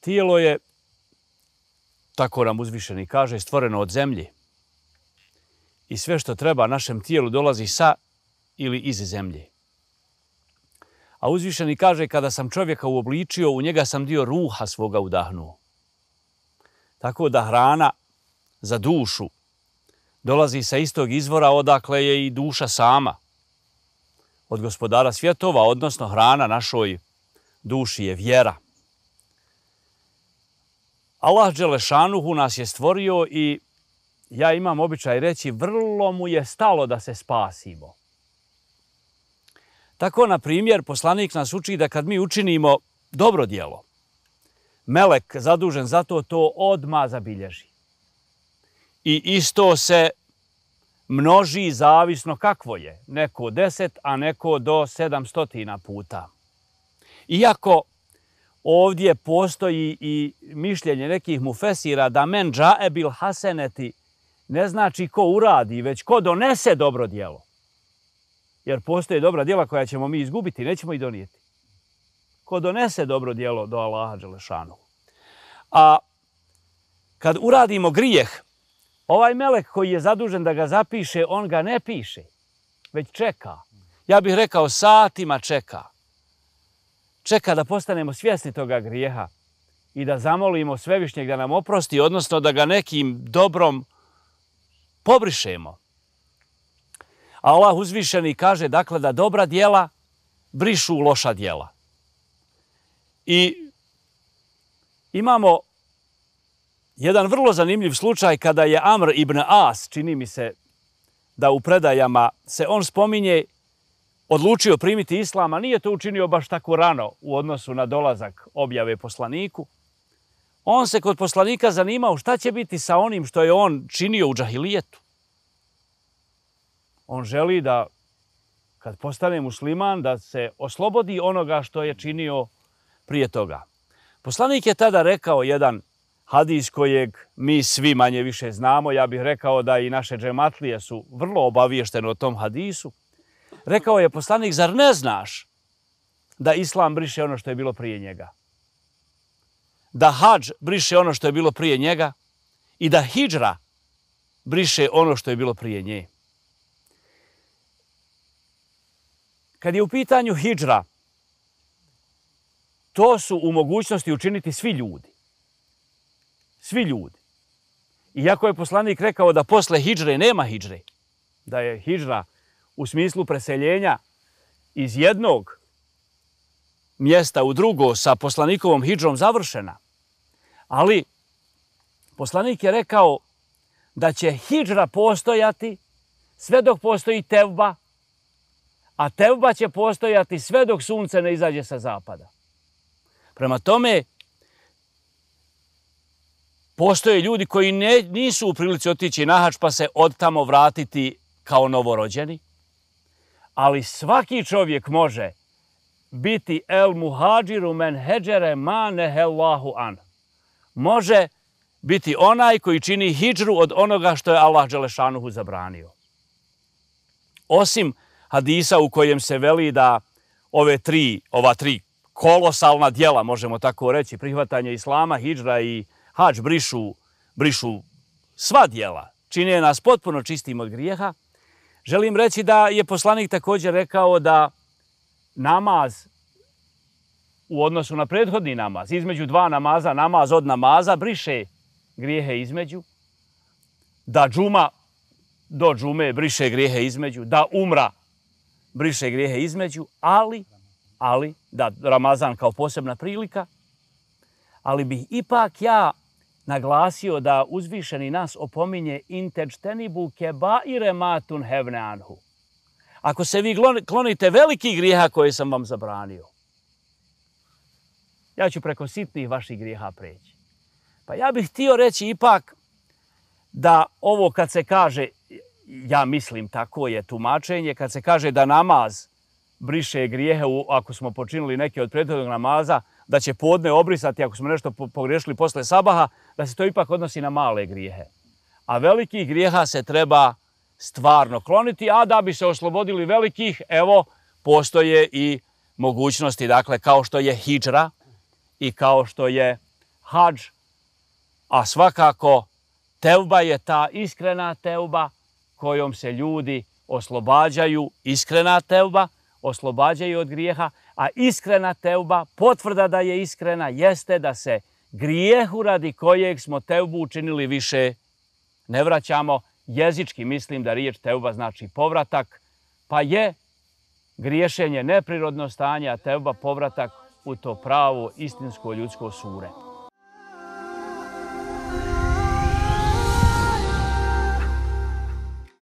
Tijelo je, tako nam uzvišeni kaže, stvoreno od zemlje. I sve što treba našem tijelu dolazi sa ili iz zemlje. A uzvišeni kaže, kada sam čovjeka uobličio, u njega sam dio ruha svoga udahnuo. Tako da hrana za dušu dolazi sa istog izvora odakle je i duša sama. Od gospodara svjetova, odnosno hrana našoj duši je vjera. Allah Đelešanuhu nas je stvorio i ja imam običaj reći vrlo mu je stalo da se spasimo. Tako, na primjer, poslanik nas uči da kad mi učinimo dobro dijelo, melek zadužen za to, to odma zabilježi. I isto se množi zavisno kakvo je, neko deset, a neko do sedamstotina puta. Iako ovdje postoji i mišljenje nekih mufesira da men džae bil haseneti ne znači ko uradi, već ko donese dobro dijelo. Jer postoje dobra dijela koja ćemo mi izgubiti, nećemo i donijeti. Ko donese dobro dijelo do Allaha Đelešanu. A kad uradimo grijeh, ovaj melek koji je zadužen da ga zapiše, on ga ne piše, već čeka. Ja bih rekao, satima čeka. Čeka čeka da postanemo svjesni toga grijeha i da zamolimo svevišnjeg da nam oprosti, odnosno da ga nekim dobrom pobrišemo. Allah uzvišeni kaže dakle da dobra dijela brišu loša dijela. I imamo jedan vrlo zanimljiv slučaj kada je Amr ibn As, čini mi se da u predajama se on spominje, odlučio primiti islam, a nije to učinio baš tako rano u odnosu na dolazak objave poslaniku, on se kod poslanika zanimao šta će biti sa onim što je on činio u džahilijetu. On želi da kad postane musliman, da se oslobodi onoga što je činio prije toga. Poslanik je tada rekao jedan hadis kojeg mi svi manje više znamo. Ja bih rekao da i naše džematlije su vrlo obaviješteni o tom hadisu rekao je poslanik, zar ne znaš da Islam briše ono što je bilo prije njega? Da hađ briše ono što je bilo prije njega i da hijđra briše ono što je bilo prije nje. Kad je u pitanju hijđra, to su u mogućnosti učiniti svi ljudi. Svi ljudi. Iako je poslanik rekao da posle hijđre nema hijđre, da je hijđra u smislu preseljenja iz jednog mjesta u drugo sa poslanikovom hijđom završena. Ali poslanik je rekao da će hijđra postojati sve dok postoji tevba, a tevba će postojati sve dok sunce ne izađe sa zapada. Prema tome, postoje ljudi koji ne, nisu u prilici otići na hač pa se od tamo vratiti kao novorođeni ali svaki čovjek može biti el muhađiru men heđere ma nehellahu an. Može biti onaj koji čini hijđru od onoga što je Allah Đelešanuhu zabranio. Osim hadisa u kojem se veli da ove tri, ova tri kolosalna dijela, možemo tako reći, prihvatanje islama, hijđra i hađ brišu, brišu sva dijela, čine nas potpuno čistim od grijeha, Želim reći da je poslanik također rekao da namaz u odnosu na prethodni namaz, između dva namaza, namaz od namaza, briše grijehe između, da džuma do džume briše grijehe između, da umra briše grijehe između, ali, ali, da Ramazan kao posebna prilika, ali bih ipak ja naglasio da uzvišeni nas opominje intečtenibu keba i rematun hevne anhu. Ako se vi klonite veliki grijeha koje sam vam zabranio, ja ću preko sitnih vaših grijeha preći. Pa ja bih htio reći ipak da ovo kad se kaže, ja mislim tako je tumačenje, kad se kaže da namaz briše grijehe ako smo počinili neke od prethodnog namaza, da će podne obrisati ako smo nešto pogriješili posle sabaha, da se to ipak odnosi na male grijehe. A velikih grijeha se treba stvarno kloniti, a da bi se oslobodili velikih, evo, postoje i mogućnosti, dakle, kao što je hijđra i kao što je hađ, a svakako tevba je ta iskrena tevba kojom se ljudi oslobađaju, iskrena tevba, oslobađaju od grijeha, A iskrena teuba, potvrda da je iskrena, jeste da se grijehu radi kojeg smo teubu učinili više ne vraćamo. Jezički mislim da riječ teuba znači povratak, pa je griješenje neprirodno stanje, a teuba povratak u to pravo istinsko ljudsko sure.